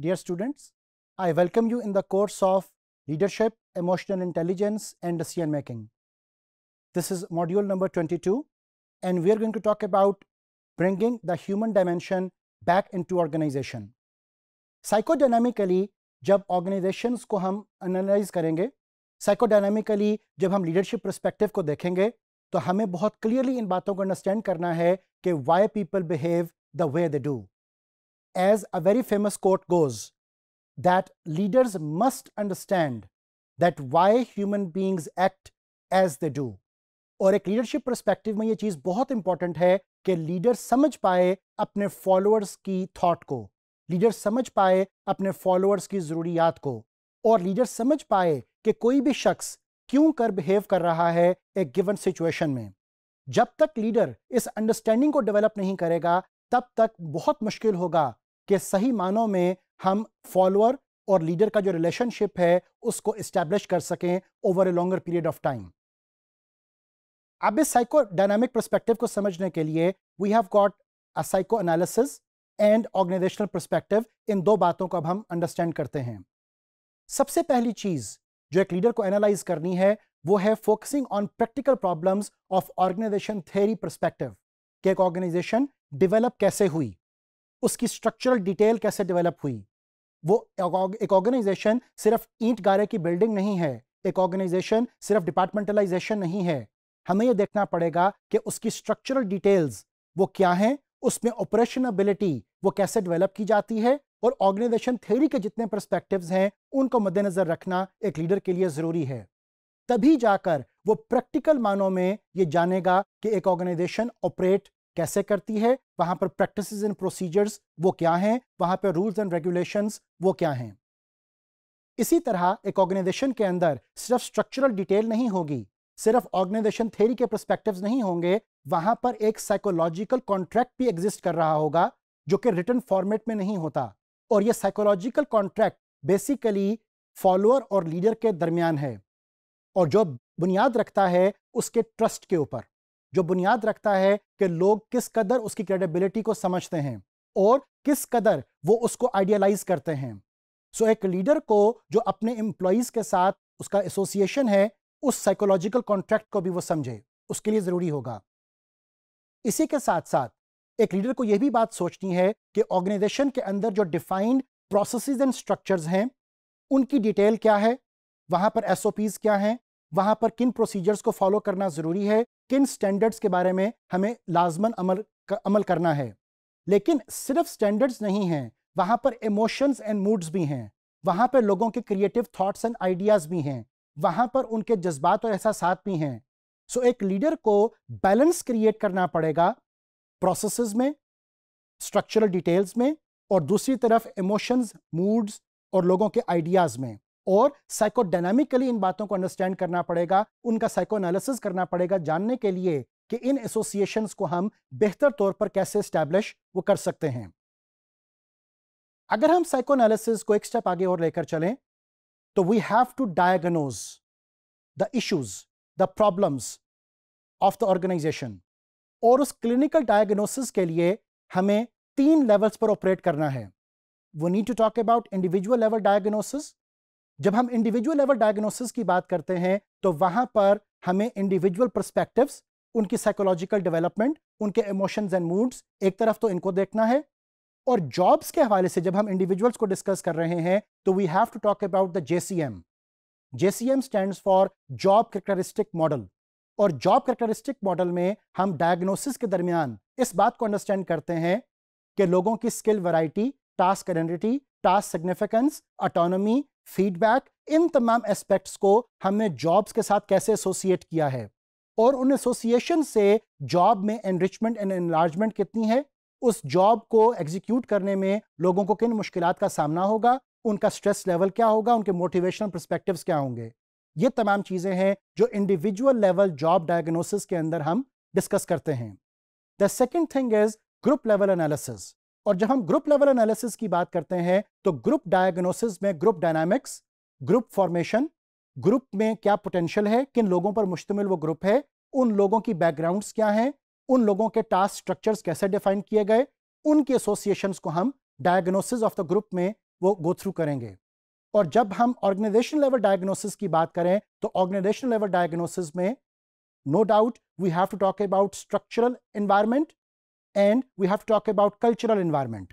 Dear students, I welcome you in the course of Leadership, Emotional Intelligence and Decision Making. This is module number 22 and we are going to talk about bringing the human dimension back into organization. psychodynamically jab organizations ko hum analyze karenge psychodynamically jab hum leadership perspective ko dekhenge to hame bahut clearly in baaton ko understand karna hai ki why people behave the way they do as a very famous quote goes, that leaders must understand that why human beings act as they do. और एक leadership perspective में ये चीज़ बहुत important है कि leader समझ पाए अपने फॉलोअर्स की थॉट को लीडर समझ पाए अपने फॉलोअर्स की ज़रूरियात को और लीडर समझ पाए कि कोई भी शख्स क्यों कर बिहेव कर रहा है एक गिवन सिचुएशन में जब तक लीडर इस अंडरस्टैंडिंग को डेवलप नहीं करेगा तब तक बहुत मुश्किल होगा कि सही मानों में हम फॉलोअर और लीडर का जो रिलेशनशिप है उसको इस्टेब्लिश कर सकें over a longer period of time अब इस साइको डायनामिक परस्पेक्टिव को समझने के लिए we have got a psycho analysis and organisational perspective इन दो बातों को अब हम अंडरस्टैंड करते हैं सबसे पहली चीज जो एक लीडर को एनालाइज करनी है वो है focusing on practical problems of organisation theory perspective कि एक ऑर्गेनाइजेशन डिवेलप कैसे हुई उसकी स्ट्रक्चरल डिटेल कैसे डेवलप हुई वो एक ऑर्गेनाइजेशन सिर्फ ईंट गारे की बिल्डिंग नहीं है एक ऑर्गेनाइजेशन सिर्फ डिपार्टमेंटलाइजेशन नहीं है हमें यह देखना पड़ेगा कि उसकी स्ट्रक्चरल डिटेल्स वो क्या हैं उसमें ऑपरेशनबिलिटी वो कैसे डेवलप की जाती है और ऑर्गेनाइजेशन थ्योरी के जितने परस्पेक्टिव्स हैं उनको मद्देनजर रखना एक लीडर के लिए ज़रूरी है तभी जाकर वो प्रैक्टिकल मानों में ये जानेगा कि एक ऑर्गेनाइजेशन ऑपरेट कैसे करती है वहां पर प्रैक्टिस एंड प्रोसीजर्स वो क्या हैं वहां पर रूल्स एंड रेगुलेशंस वो क्या हैं इसी तरह एक ऑर्गेनाइजेशन के अंदर सिर्फ स्ट्रक्चरल डिटेल नहीं होगी सिर्फ ऑर्गेनाइजेशन थेरी के परस्पेक्टिव्स नहीं होंगे वहां पर एक साइकोलॉजिकल कॉन्ट्रैक्ट भी एग्जिस्ट कर रहा होगा जो कि रिटर्न फॉर्मेट में नहीं होता और ये साइकोलॉजिकल कॉन्ट्रैक्ट बेसिकली फॉलोअर और लीडर के दरमियान है और जो बुनियाद रखता है उसके ट्रस्ट के ऊपर जो बुनियाद रखता है कि लोग किस कदर उसकी क्रेडिबिलिटी को समझते हैं और किस कदर वो उसको आइडियलाइज करते हैं सो so, एक लीडर को जो अपने एम्प्लॉयज़ के साथ उसका एसोसिएशन है उस साइकोलॉजिकल कॉन्ट्रैक्ट को भी वो समझे उसके लिए ज़रूरी होगा इसी के साथ साथ एक लीडर को यह भी बात सोचनी है कि ऑर्गेनाइजेशन के अंदर जो डिफाइंड प्रोसेस एंड स्ट्रक्चर्स हैं उनकी डिटेल क्या है वहां पर एस क्या हैं वहाँ पर किन प्रोसीजर्स को फॉलो करना ज़रूरी है किन स्टैंडर्ड्स के बारे में हमें लाजमन अमल अमल करना है लेकिन सिर्फ स्टैंडर्ड्स नहीं हैं वहाँ पर इमोशंस एंड मूड्स भी हैं वहाँ पर लोगों के क्रिएटिव थाट्स एंड आइडियाज़ भी हैं वहां पर उनके जज्बात और एहसास भी हैं सो एक लीडर को बैलेंस क्रिएट करना पड़ेगा प्रोसेस में स्ट्रक्चरल डिटेल्स में और दूसरी तरफ इमोशंस मूड्स और लोगों के आइडियाज़ में और साइकोडायनामिकली इन बातों को अंडरस्टैंड करना पड़ेगा उनका साइको एनालिसिस करना पड़ेगा जानने के लिए कि इन एसोसिएशंस को हम बेहतर तौर पर कैसे स्टैब्लिश वो कर सकते हैं अगर हम साइको एनालिसिस को एक स्टेप आगे और लेकर चलें तो we have to diagnose the issues the problems of the organisation और उस क्लिनिकल डायग्नोसिस के लिए हमें तीन लेवल्स पर ऑपरेट करना है वो need to talk about individual level diagnosis जब हम इंडिविजुअल लेवल डायग्नोसिस की बात करते हैं तो वहां पर हमें इंडिविजुअल परस्पेक्टिव्स उनकी साइकोलॉजिकल डेवलपमेंट उनके इमोशंस एंड मूड्स एक तरफ तो इनको देखना है और जॉब्स के हवाले से जब हम इंडिविजुअल्स को डिस्कस कर रहे हैं तो we have to talk about the JCM JCM stand for job characteristic model और जॉब करेक्टरिस्टिक मॉडल में हम डायग्नोसिस के दरमियान इस बात को अंडरस्टैंड करते हैं कि लोगों की skill variety task identity task significance autonomy feedback इन तमाम एस्पेक्ट्स को हमने जॉब्स के साथ कैसे एसोसिएट किया है और उन एसोसिएशन से जॉब में एनरिचमेंट एंड एनलार्जमेंट कितनी है उस जॉब को एग्जीक्यूट करने में लोगों को किन मुश्किल का सामना होगा उनका स्ट्रेस लेवल क्या होगा उनके मोटिवेशनल परस्पेक्टिव क्या होंगे ये तमाम चीज़ें हैं जो इंडिविजुअल लेवल जॉब डायग्नोसिस के अंदर हम डिस्कस करते हैं the second thing is group level analysis और जब हम ग्रुप लेवल एनालिसिस की बात करते हैं तो ग्रुप डायग्नोसिस में group dynamics group formation group में क्या पोटेंशियल है किन लोगों पर मुश्तमिल वो ग्रुप है उन लोगों की बैकग्राउंड्स क्या हैं उन लोगों के टास्क स्ट्रक्चर्स कैसे डिफाइन किए गए उनके एसोसिएशन को हम डायग्नोसिस ऑफ द ग्रुप में वो गो थ्रू करेंगे और जब हम ऑर्गेनाइजेशन लेवल डायग्नोसिस की बात करें तो ऑर्गेनाइजेशन लेवल डायग्नोसिस में no doubt we have to talk about structural environment and we have talk about cultural environment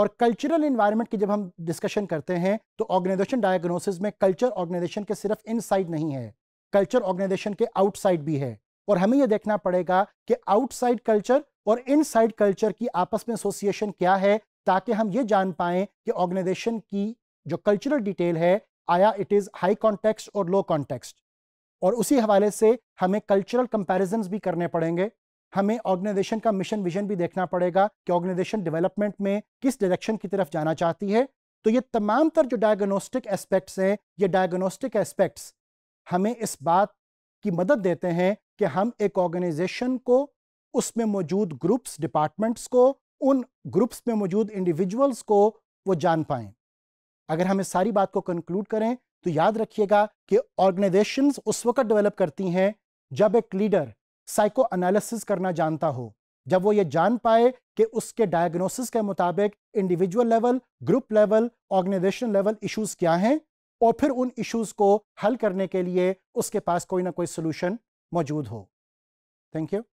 और कल्चरल इन्वायरमेंट की जब हम डिस्कशन करते हैं तो ऑर्गेनाइजेशन डायग्नोसिस में कल्चर ऑर्गेनाइजेशन के सिर्फ इन नहीं है कल्चर ऑर्गेनाइजेशन के आउटसाइड भी है और हमें यह देखना पड़ेगा कि आउटसाइड कल्चर और इनसाइड कल्चर की आपस में एसोसिएशन क्या है ताकि हम ये जान पाएं कि ऑर्गेनाइजेशन की जो कल्चरल डिटेल है आया इट इज़ हाई कॉन्टेक्स्ट और लो कॉन्टेक्स्ट और उसी हवाले से हमें कल्चरल कंपेरिजन भी करने पड़ेंगे हमें ऑर्गेनाइजेशन का मिशन विजन भी देखना पड़ेगा कि ऑर्गेनाइजेशन डेवलपमेंट में किस डायरेक्शन की तरफ जाना चाहती है तो ये तमाम तर जो डायग्नोस्टिक एस्पेक्ट्स हैं ये डायग्नोस्टिक एस्पेक्ट्स हमें इस बात की मदद देते हैं कि हम एक ऑर्गेनाइजेशन को उसमें मौजूद ग्रुप्स डिपार्टमेंट्स को उन ग्रुप्स में मौजूद इंडिविजुअल्स को वो जान पाए अगर हम इस सारी बात को कंक्लूड करें तो याद रखिएगा कि ऑर्गेनाइजेशंस उस वक्त डेवलप करती हैं जब एक लीडर साइको अनालिसिस करना जानता हो जब वो ये जान पाए कि उसके डायग्नोसिस के मुताबिक individual level group level organisation level issues क्या हैं और फिर उन इश्यूज को हल करने के लिए उसके पास कोई ना कोई सोल्यूशन मौजूद हो थैंक यू